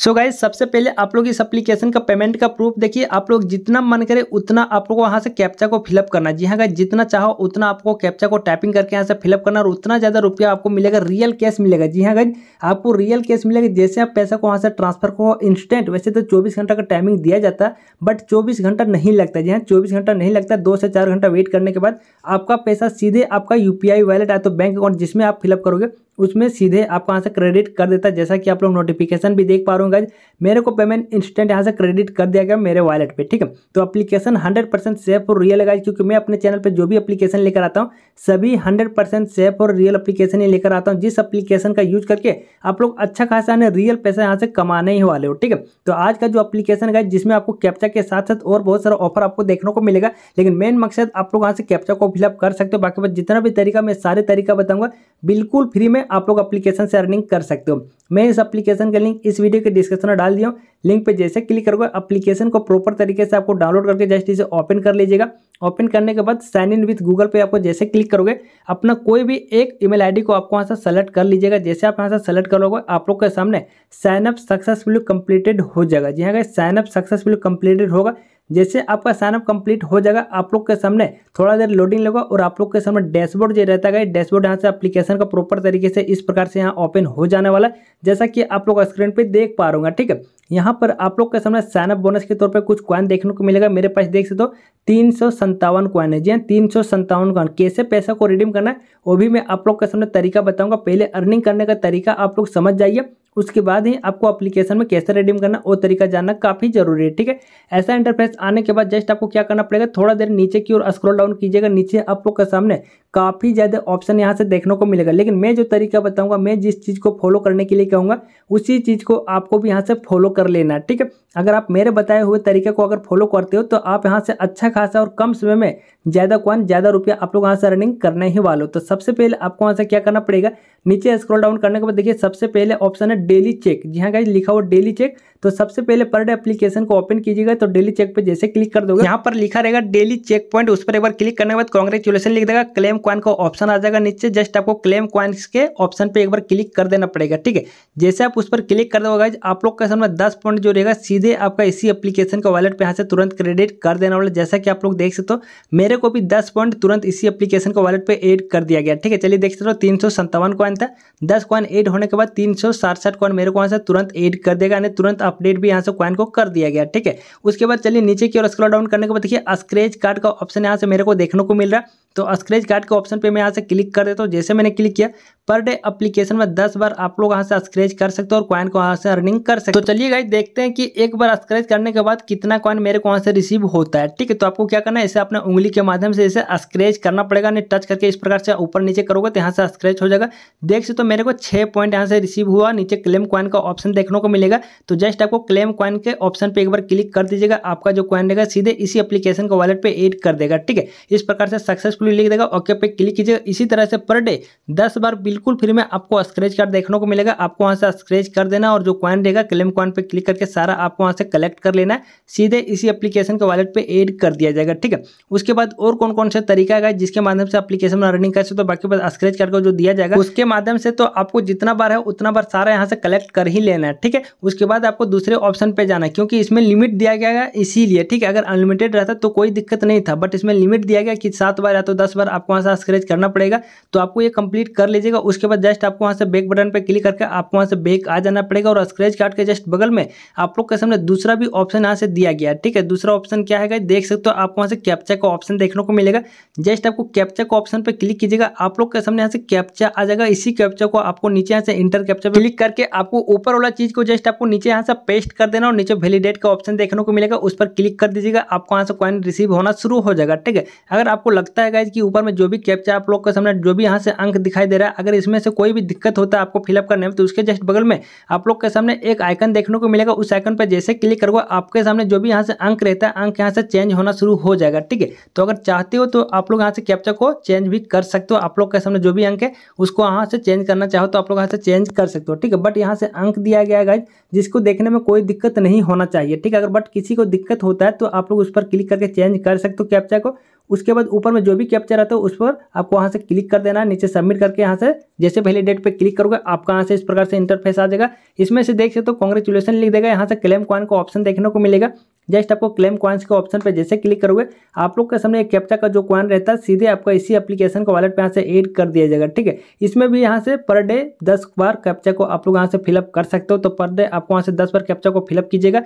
so guys सबसे पहले आप लोग इस एप्लीकेशन का पेमेंट का प्रूफ देखिए आप लोग जितना मन करे उतना आप लोग वहाँ से कैप्चा को फिलअप करना जी हाँ गाइज जितना चाहो उतना आपको कैप्चा को टाइपिंग करके यहाँ से फिलअप करना और उतना ज़्यादा रुपया आपको मिलेगा रियल कैश मिलेगा जी हाँ गाइज आपको रियल कैश मिलेगा जैसे आप पैसा को वहाँ से ट्रांसफर करो इंस्टेंट वैसे तो चौबीस घंटा का टाइमिंग दिया जाता है बट चौबीस घंटा नहीं लगता जी हाँ चौबीस घंटा नहीं लगता दो से चार घंटा वेट करने के बाद आपका पैसा सीधे आपका यू पी वैलेट आए तो बैंक अकाउंट जिसमें आप फिलअप करोगे उसमें सीधे आपको यहाँ से क्रेडिट कर देता है जैसा कि आप लोग नोटिफिकेशन भी देख पा रहे होंगे मेरे को पेमेंट इंस्टेंट यहाँ से क्रेडिट कर दिया गया मेरे वॉलेट पर ठीक है तो अपलीकेशन हंड्रेड परसेंट सेफ और रियल है क्योंकि मैं अपने चैनल पर जो भी अपलीकेशन लेकर आता हूँ सभी हंड्रेड परसेंट सेफ और रियल अपलीकेशन ही लेकर आता हूँ जिस अपलीकेशन का यूज करके आप लोग अच्छा खासा ने रियल पैसा यहाँ से कमाने ही वाले हो ठीक है तो आज का जो अपलीकेशन है जिसमें आपको कैप्चा के साथ साथ और बहुत सारा ऑफर आपको देखने को मिलेगा लेकिन मेन मकसद आप लोग यहाँ से कैप्चा को फिलअप कर सकते हो बाकी जितना भी तरीका मैं सारे तरीका बताऊंगा बिल्कुल फ्री में आप लोग अपलीकेशन से अर्निंग कर सकते हो मैं इस अपलीकेशन का लिंक इस वीडियो के डिस्क्रिप्शन में डाल दिया हूँ लिंक पे जैसे क्लिक करोगे अपलीकेशन को प्रॉपर तरीके से आपको डाउनलोड करके जस्ट इसे ओपन कर लीजिएगा ओपन करने के बाद साइन इन विथ गूगल पे आपको जैसे क्लिक करोगे अपना कोई भी एक ईमेल आईडी को आपको वहाँ से सेलेक्ट कर लीजिएगा जैसे आप यहाँ से सेलेक्ट करोगे आप लोग के सामने साइनअप सक्सेसफुल कम्प्लीटेड हो जाएगा जी हाँ साइनअप सक्सेसफुल कम्प्लीटेड होगा जैसे आपका साइनअप कंप्लीट हो जाएगा आप लोग के सामने थोड़ा देर लोडिंग लगेगा और आप लोग के सामने डैशबोर्ड जो रहता है डैशबोर्ड यहाँ से एप्लीकेशन का प्रॉपर तरीके से इस प्रकार से यहाँ ओपन हो जाने वाला है जैसा कि आप लोग स्क्रीन पर देख पा रहा ठीक है यहाँ पर आप लोग के सामने साइनअप बोनस के तौर पर कुछ क्वाइन देखने को मिलेगा मेरे पास देख सकते हो तीन सौ संतावन क्वाइन है जी हाँ तीन सौ संतावन क्वाइन कैसे पैसा को रिडीम करना है वो भी मैं आप लोग के सामने तरीका बताऊंगा पहले अर्निंग करने का तरीका आप लोग समझ जाइए उसके बाद ही आपको एप्लीकेशन में कैसे रिडीम करना वो तरीका जानना काफ़ी जरूरी है ठीक है ऐसा इंटरफेस आने के बाद जस्ट आपको क्या करना पड़ेगा थोड़ा देर नीचे की ओर स्क्रॉल डाउन कीजिएगा नीचे आप लोग के सामने काफ़ी ज़्यादा ऑप्शन यहाँ से देखने को मिलेगा लेकिन मैं जो तरीका बताऊँगा मैं जिस चीज़ को फॉलो करने के लिए कहूँगा उसी चीज़ को आपको भी यहाँ से फॉलो कर लेना है ठीक है अगर आप मेरे बताए हुए तरीके को अगर फॉलो करते हो तो आप यहाँ से अच्छा खासा और कम समय में ज़्यादा कौन ज़्यादा रुपया आप लोग यहाँ से रनिंग करने ही वालों तो सबसे पहले आपको यहाँ से क्या करना पड़ेगा नीचे स्क्रॉल डाउन करने के बाद देखिए सबसे पहले ऑप्शन है डेली चेक जी हाँ गाइज लिखा हुआ डेली चेक तो सबसे पहले पर डे एप्लीकेशन को ओपन कीजिएगा तो डेली चेक पर जैसे क्लिक कर दोगे यहाँ पर लिखा रहेगा डेली चेक पॉइंट उस पर एक बार क्लिक करने के बाद कॉन्ग्रेचुलेसन लिख देगा क्लेम क्वाइन का ऑप्शन आ जाएगा नीचे जस्ट आपको क्लेम क्वाइन के ऑप्शन पर एक बार क्लिक कर देना पड़ेगा ठीक है जैसे आप उस पर क्लिक कर दोगे आप लोग का सामने दस पॉइंट जो रहेगा सीधे आपका इसी एप्लीकेशन का वॉलेट पर यहाँ से तुरंत क्रेडिट कर देना वाला जैसा कि आप लोग देख सकते हो मेरे को भी दस पॉइंट तुरंत इसी एप्लीकेशन का वॉलेट पर एड कर दिया गया ठीक है चलिए देख सकते हो तीन सौ संतावन कॉइन था दस कॉइन एड होने के बाद तीन सौ साठ कॉइन मेरे को वहाँ से तुरंत एड कर देगा यानी तुरंत अपडेट भी यहाँ से क्वाइन को कर दिया गया ठीक है उसके बाद चलिए नीचे की ओर स्क्रॉल डाउन करने के बाद देखिए स्क्रेच कार्ड का ऑप्शन यहाँ से मेरे को देखने को मिल रहा है तो स्क्रेच कार्ड के ऑप्शन पर मैं यहाँ से क्लिक कर देता हूँ जैसे मैंने क्लिक किया पर डे अपलीकेशन में दस बार आप लोग यहाँ से स्क्रेच कर सकते हो और क्वाइन को यहाँ से अर्निंग कर सकते हो तो चलिए गाइज देखते हैं कि एक बार स्क्रेच करने के बाद कितना क्वाइन मेरे को वहाँ से रिसीव होता है ठीक है तो आपको क्या करना है इसे अपने उंगली के माध्यम से इसे स्क्रेच करना पड़ेगा नहीं टच करके इस प्रकार से ऊपर नीचे करोगे तो यहाँ से स्क्रेच हो जाएगा देख सकते तो मेरे को छः पॉइंट यहाँ से रिसीव हुआ नीचे क्लेम क्वाइन का ऑप्शन देखने को मिलेगा तो जस्ट नेक्स्ट आपको क्लेम क्वाइन के ऑप्शन पे एक बार क्लिक कर दीजिएगा आपका जो क्वाइन रहेगा सीधे इसी एप्लीकेशन का वॉलेट पे एड कर देगा ठीक है इस प्रकार से सक्सेसफुली लिख देगा ओके पे क्लिक कीजिएगा इसी तरह से पर डे दस बार बिल्कुल फ्री में आपको स्क्रेच कार्ड देखने को मिलेगा आपको वहाँ से स्क्रेच कर देना और जो क्वाइन रहेगा क्लेम क्वाइन पर क्लिक करके सारा आपको वहाँ से कलेक्ट कर लेना सीधे इसी एप्लीकेशन के वॉलेट पर एड कर दिया जाएगा ठीक है उसके बाद और कौन कौन सा तरीका है जिसके माध्यम से एप्लीकेशन में अर्निंग कर सकते तो बाकी बाद स्क्रेच कार्ड को जो दिया जाएगा उसके माध्यम से तो आपको जितना बार है उतना बार सारा यहाँ से कलेक्ट कर ही लेना है ठीक है उसके बाद आपको दूसरे ऑप्शन पे जाना क्योंकि इसमें लिमिट दिया गया है इसीलिए ठीक है अगर अनलिमिटेड रहता तो कोई दिक्कत नहीं था बट इसमें लिमिट दिया गया कि सात बार या तो दस बार आपको वहाँ से स्क्रेच करना पड़ेगा तो आपको ये कंप्लीट कर लीजिएगा उसके बाद जस्ट आपको वहाँ से बेक बटन पर क्लिक करके आपको वहाँ से बेक आ जाना पड़ेगा और स्क्रेच कार्ड के जस्ट बगल में आप लोग के सामने दूसरा भी ऑप्शन यहाँ से दिया गया ठीक है दूसरा ऑप्शन क्या है देख सकते हो आपको वहाँ से कैप्चा का ऑप्शन देखने को मिलेगा जस्ट आपको कैप्चा का ऑप्शन पर क्लिक कीजिएगा आप लोग के सामने यहाँ से कैप्चा आ जाएगा इसी कैप्चा को आपको नीचे यहाँ से इंटर कैप्चा क्लिक करके आपको ऊपर वाला चीज को जस्ट आपको नीचे यहाँ से पेस्ट कर देना और नीचे वैलिडेट का ऑप्शन देखने को मिलेगा उस पर क्लिक कर दीजिएगा आपको यहाँ से कॉइन रिसीव होना शुरू हो जाएगा ठीक है अगर आपको लगता है कि ऊपर में जो भी कैप्चा आप लोग के सामने जो भी यहाँ से अंक दिखाई दे रहा है अगर इसमें से कोई भी दिक्कत होता है आपको फिलअप करने में तो उसके जस्ट बगल में आप लोग के सामने एक आइकन देखने को मिलेगा उस आइकन पर जैसे क्लिक करोगे आपके सामने जो भी यहाँ से अंक रहता है अंक यहाँ से चेंज होना शुरू हो जाएगा ठीक है तो अगर चाहते हो तो आप लोग यहाँ से कैप्चा को चेंज भी कर सकते हो आप लोग के सामने जो भी अंक है उसको यहाँ से चेंज करना चाहो तो आप लोग यहाँ से चेंज कर सकते हो ठीक है बट यहाँ से अंक दिया गया है जिसको देखने करने में कोई दिक्कत नहीं होना चाहिए ठीक है अगर बट किसी को दिक्कत होता है तो आप लोग उस पर क्लिक करके चेंज कर सकते हो कैप्चा को उसके बाद ऊपर में जो भी कैप्चा रहता है उस पर आपको वहाँ से क्लिक कर देना है नीचे सबमिट करके यहाँ से जैसे पहले डेट पे क्लिक करोगे आपका यहाँ से इस प्रकार से इंटरफेस आ जाएगा इसमें से देख सकते हो तो कॉन्ग्रेचुलेसन लिख देगा यहाँ से क्लेम कॉइन का ऑप्शन देखने को मिलेगा जस्ट आपको क्लेम क्वाइंस के ऑप्शन पर जैसे क्लिक करोगे आप लोग के सामने एक कैप्चा का जो क्वाइन रहता है सीधे आपका इसी एप्लीकेशन का वॉलेट पर यहाँ से एड कर दिया जाएगा ठीक है इसमें भी यहाँ से पर डे दस बार कैप्चा को आप लोग यहाँ से फिलअप कर सकते हो तो पर डे आपको वहाँ से दस बार कैप्चा को फिलअप कीजिएगा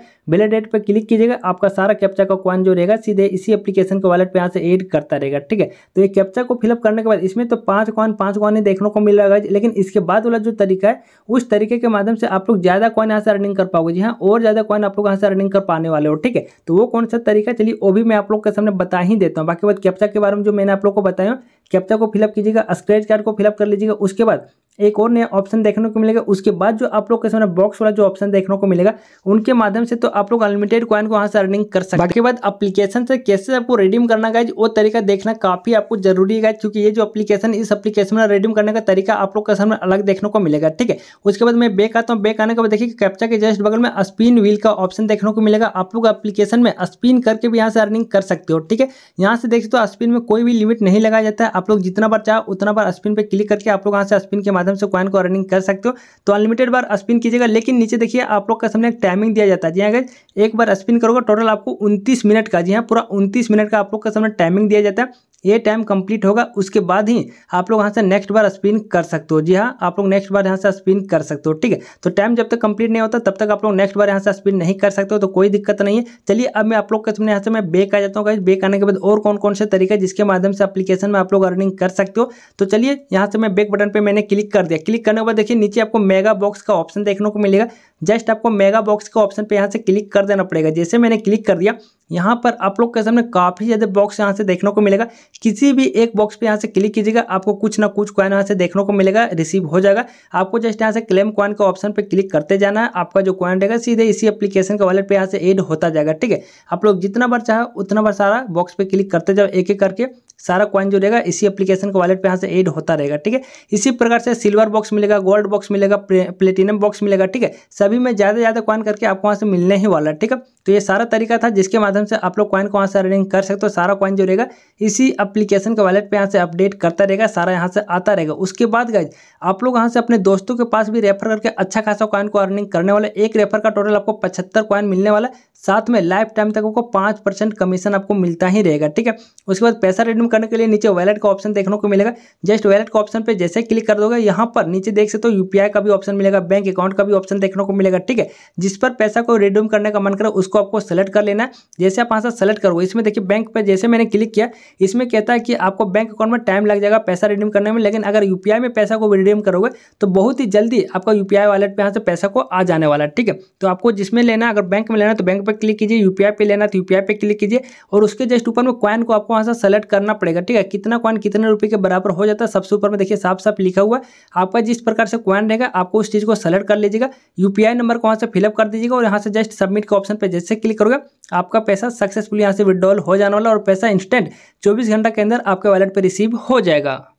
डेट पर क्लिक कीजिएगा आपका सारा कैप्चा का क्वाइन जो रहेगा सीधे इसी एप्लीकेशन के वॉलेट पर यहाँ से एड करता रहेगा ठीक है तो ये कैप्चा को फिलअप करने के बाद इसमें तो पाँच कॉइन पाँच कॉइन ही देखने को मिल रहा है लेकिन इसके बाद वाला जो तरीका है उस तरीके के माध्यम से आप लोग ज़्यादा कॉइन यहाँ से अर्निंग कर पाओगे जी हाँ और ज़्यादा क्वाइन आप लोग यहाँ से अर्निंग कर पाने वाले हो ठीक ठीक है तो वो कौन सा तरीका चलिए वो भी मैं आप लोग के सामने बता ही देता हूँ बाकी बात कैप्चा के बारे में जो मैंने आप लोग को बताया कैप्चा को फिलअप कीजिएगा स्क्रेच कार्ड को फिलअप कर लीजिएगा उसके बाद एक और नया ऑप्शन देखने को मिलेगा उसके बाद जो आप लोग के सामने बॉक्स वाला जो ऑप्शन देखने को मिलेगा उनके माध्यम से तो आप लोग अनलिमिटेड कॉइन को वहाँ से अर्निंग कर सकते हैं उसके बाद अपलीकेशन से कैसे आपको रिडीम करना गाइज वो तरीका देखना काफी आपको जरूरी है क्योंकि ये जो अपलीकेशन इस अपलीकेशन में रिडीम करने का तरीका आप लोग के सामने अलग देखने को मिलेगा ठीक है उसके बाद मैं बेक आता हूँ बेक आने के बाद देखिए कैप्चा के जस्ट बगल में स्पिन व्हील का ऑप्शन देखने को मिलेगा आप लोग अपलीकेशन में स्पिन करके भी यहाँ से अर्निंग कर सकते हो ठीक है यहाँ से देखिए तो स्पिन में कोई भी लिमिट नहीं लगाया जाता है आप लोग जितना बार चाहो उतना बार स्पिन पर क्लिक करके आप लोग यहाँ से स्पिन के माध्यम से कॉइन को अर्निंग कर सकते हो तो अनलिमिटेड बार स्पिन कीजिएगा लेकिन नीचे देखिए आप लोग का सामने एक टाइमिंग दिया जाता है जी अगर हाँ, एक बार स्पिन करोगे टोटल आपको उनतीस मिनट का जी हाँ पूरा उनतीस मिनट का आप लोग का सामने टाइमिंग दिया जाता है ये टाइम कंप्लीट होगा उसके बाद ही आप लोग यहाँ से नेक्स्ट बार स्पिन कर सकते हो जी हाँ आप लोग नेक्स्ट बार यहाँ से स्पिन कर सकते हो ठीक है तो टाइम जब तक कंप्लीट नहीं होता तब तक आप लोग नेक्स्ट बार यहाँ से स्पिन नहीं कर सकते हो तो कोई दिक्कत नहीं है चलिए अब मैं आप लोग के सामने यहाँ से मैं बेक आ जाता हूँ बेक आने के बाद और कौन कौन से तरीके जिसके माध्यम से अपलीकेशन में आप लोग अर्निंग कर सकते हो तो चलिए यहाँ से मैं बेक बटन पर मैंने क्लिक कर दिया क्लिक करने के बाद देखिए नीचे आपको मेगा बॉक्स का ऑप्शन देखने को मिलेगा जस्ट आपको मेगा बॉक्स के ऑप्शन पे यहाँ से क्लिक कर देना पड़ेगा जैसे मैंने क्लिक कर दिया यहाँ पर आप लोग के सामने काफ़ी ज़्यादा बॉक्स यहाँ से देखने को मिलेगा किसी भी एक बॉक्स पे यहाँ से क्लिक कीजिएगा आपको कुछ ना कुछ कॉइन यहाँ से देखने को मिलेगा रिसीव हो जाएगा आपको जस्ट यहाँ से क्लेम कॉइन के ऑप्शन पे क्लिक करते जाना है आपका जो कॉइन रहेगा सीधे इसी एप्लीकेशन के वॉलेट पर यहाँ से एड होता जाएगा ठीक है आप लोग जितना बार चाहे उतना बार सारा बॉक्स पर क्लिक करते जाओ एक एक करके सारा क्वाइन जो रहेगा इसी एप्लीकेशन के वॉलेट पे यहाँ से एड होता रहेगा ठीक है इसी प्रकार से सिल्वर बॉक्स मिलेगा गोल्ड बॉक्स मिलेगा प्लेटिनम बॉक्स मिलेगा ठीक है सभी में ज़्यादा ज़्यादा क्वाइन करके आपको वहाँ से मिलने ही वाला है ठीक है तो ये सारा तरीका था जिसके माध्यम से आप लोग क्वाइन को वहाँ से अर्निंग कर सकते हो सारा क्वाइन जो रहेगा इसी अप्लीकेशन के वॉलेट पर यहाँ से अपडेट करता रहेगा सारा यहाँ से आता रहेगा उसके बाद गए आप लोग यहाँ से अपने दोस्तों के पास भी रेफर करके अच्छा खासा कॉइन को अर्निंग करने वाला एक रेफर का टोटल आपको पचहत्तर कॉइन मिलने वाला साथ में लाइफ टाइम तक आपको पाँच परसेंट कमीशन आपको मिलता ही रहेगा ठीक है उसके बाद पैसा रिडीम करने के लिए नीचे वैलेट का ऑप्शन देखने को मिलेगा जस्ट वैलेट का ऑप्शन पर जैसे क्लिक कर दोगे यहाँ पर नीचे देख सकते हो तो यूपीआई का भी ऑप्शन मिलेगा बैंक अकाउंट का भी ऑप्शन देखने को मिलेगा ठीक है जिस पर पैसा को रिडीम करने का मन करे उसको आपको सेलेक्ट कर लेना है जैसे आप यहाँ सेलेक्ट करोगे इसमें देखिए बैंक पर जैसे मैंने क्लिक किया इसमें कहता है कि आपको बैंक अकाउंट में टाइम लग जाएगा पैसा रिडीम करने में लेकिन अगर यूपीआई में पैसा को रिडीम करोगे तो बहुत ही जल्दी आपका यूपीआई वालेट पर यहाँ से पैसा को आ जाने वाला है ठीक है तो आपको जिसमें लेना अगर बैंक में लेना तो बैंक पर पर क्लिक कीजिए यूपीआई पे लेना तो यूपीआई पे क्लिक कीजिए और उसके जस्ट ऊपर में क्वाइन को आपको वहाँ से सेलेक्ट करना पड़ेगा ठीक है कितना क्वाइन कितने रुपये के बराबर हो जाता है सबसे ऊपर में देखिए साफ साफ लिखा हुआ आपका जिस प्रकार से क्वाइन रहेगा आपको उस चीज़ को सेलेक्ट कर लीजिएगा यूपीआई नंबर को वहाँ से फिलअप कर दीजिएगा और यहाँ से जस्ट सबमिट के ऑप्शन पर जैसे क्लिक करोगे आपका पैसा सक्सेसफुल यहाँ से विड्रॉल हो जाने वाला और पैसा इंस्टेंट चौबीस घंटा के अंदर आपके वॉलेट पर रिसीव हो जाएगा